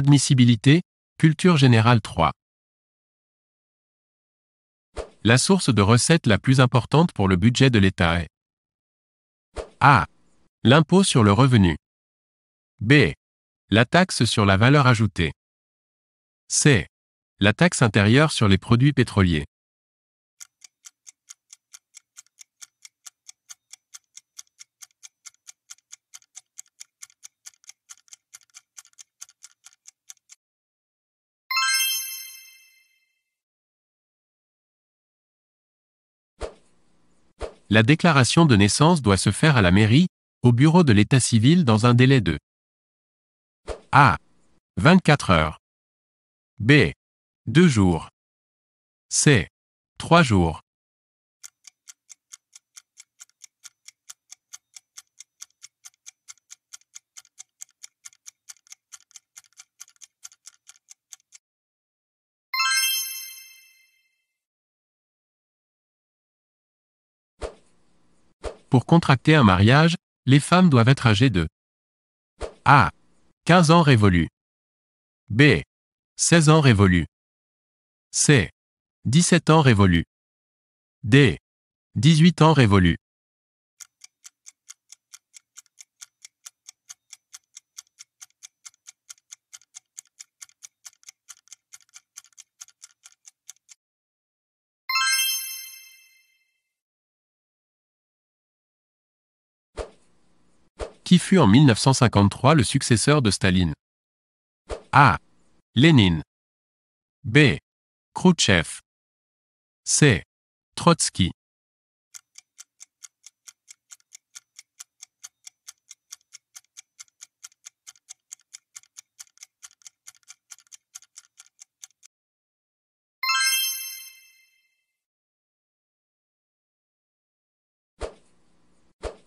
Admissibilité, Culture Générale 3. La source de recettes la plus importante pour le budget de l'État est A. L'impôt sur le revenu. B. La taxe sur la valeur ajoutée. C. La taxe intérieure sur les produits pétroliers. La déclaration de naissance doit se faire à la mairie, au bureau de l'état civil dans un délai de A. 24 heures. B. 2 jours. C. 3 jours. Pour contracter un mariage, les femmes doivent être âgées de A. 15 ans révolus. B. 16 ans révolus. C. 17 ans révolus. D. 18 ans révolus. qui fut en 1953 le successeur de Staline. A. Lénine. B. Khrouchtchev. C. Trotsky.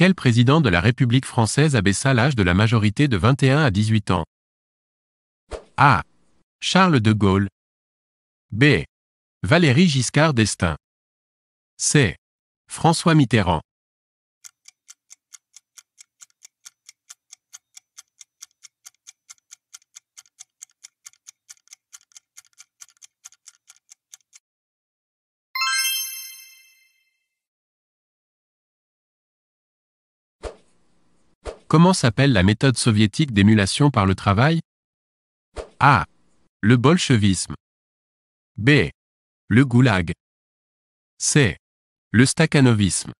Quel président de la République française abaissa l'âge de la majorité de 21 à 18 ans A. Charles de Gaulle. B. Valéry Giscard d'Estaing. C. François Mitterrand. Comment s'appelle la méthode soviétique d'émulation par le travail A. Le bolchevisme. B. Le goulag. C. Le stakhanovisme.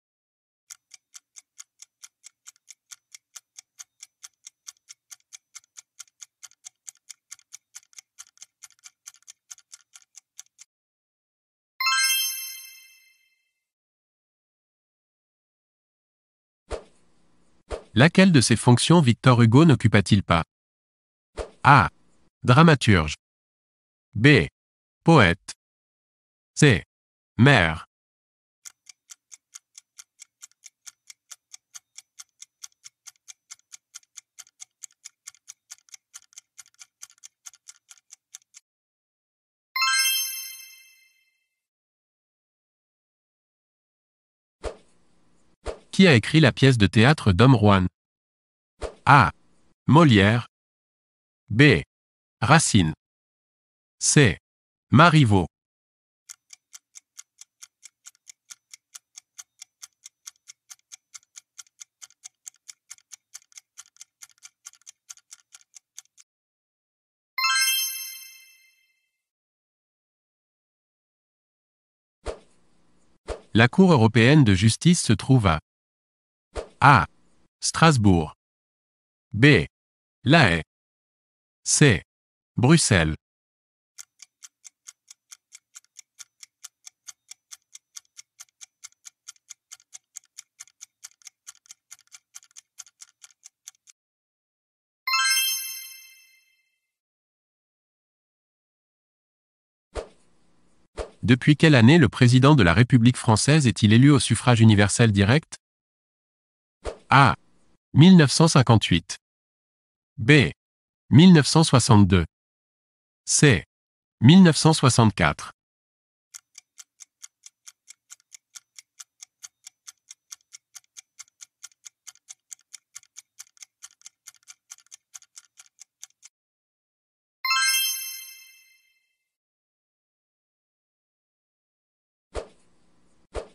Laquelle de ces fonctions Victor Hugo n'occupa-t-il pas A. Dramaturge. B. Poète. C. Mère a écrit la pièce de théâtre dhomme A. Molière. B. Racine. C. Marivaux. La Cour européenne de justice se trouve à a. Strasbourg. B. La Haye. C. Bruxelles. Depuis quelle année le président de la République française est-il élu au suffrage universel direct a. 1958. B. 1962. C. 1964.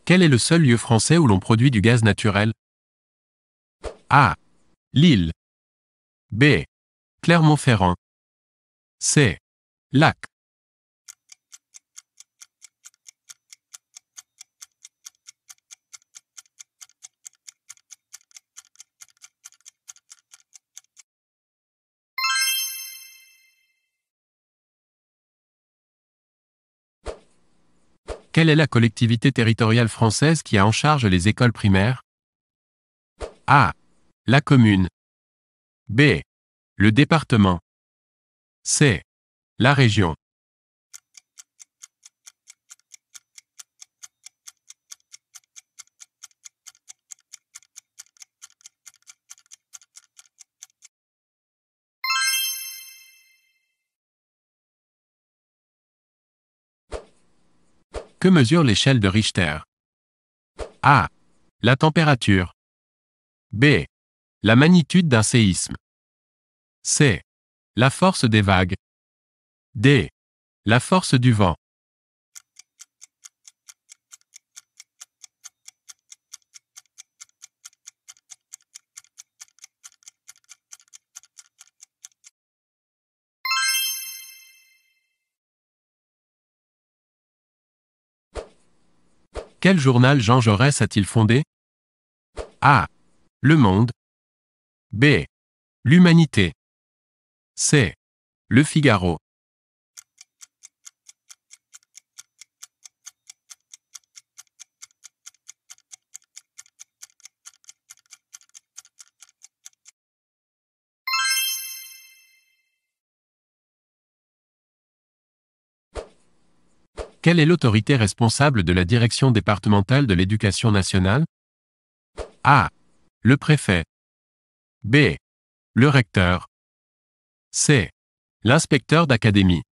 Quel est le seul lieu français où l'on produit du gaz naturel a. Lille. B. Clermont-Ferrand. C. Lac. Quelle est la collectivité territoriale française qui a en charge les écoles primaires A. La commune. B. Le département. C. La région. Que mesure l'échelle de Richter A. La température. B. La magnitude d'un séisme. C. La force des vagues. D. La force du vent. Quel journal Jean Jaurès a-t-il fondé A. Le Monde, B. L'humanité. C. Le Figaro. Quelle est l'autorité responsable de la direction départementale de l'éducation nationale A. Le préfet. B. Le recteur. C. L'inspecteur d'académie.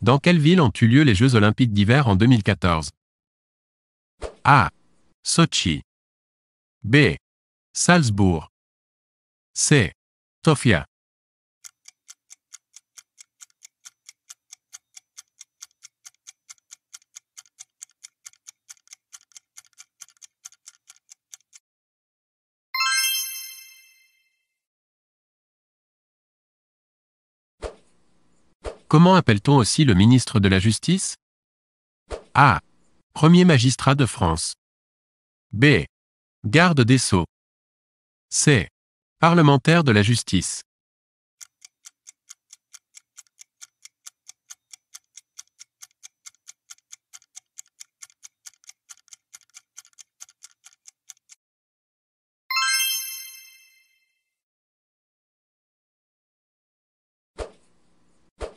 Dans quelle ville ont eu lieu les Jeux olympiques d'hiver en 2014 A. Sochi. B. Salzbourg. C. Sofia. Comment appelle-t-on aussi le ministre de la Justice A. Premier magistrat de France. B. Garde des Sceaux. C. parlementaire de la justice.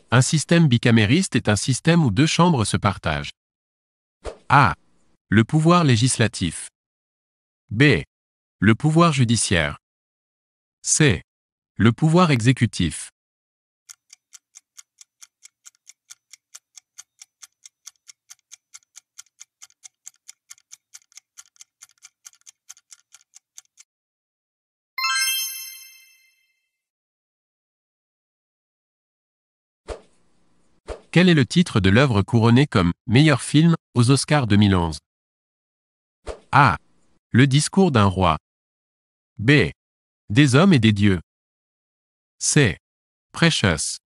Un système bicamériste est un système où deux chambres se partagent. A. Le pouvoir législatif. B. Le pouvoir judiciaire. C. Le pouvoir exécutif. Quel est le titre de l'œuvre couronnée comme meilleur film aux Oscars 2011 A. Le discours d'un roi. B. Des hommes et des dieux. C. Precious.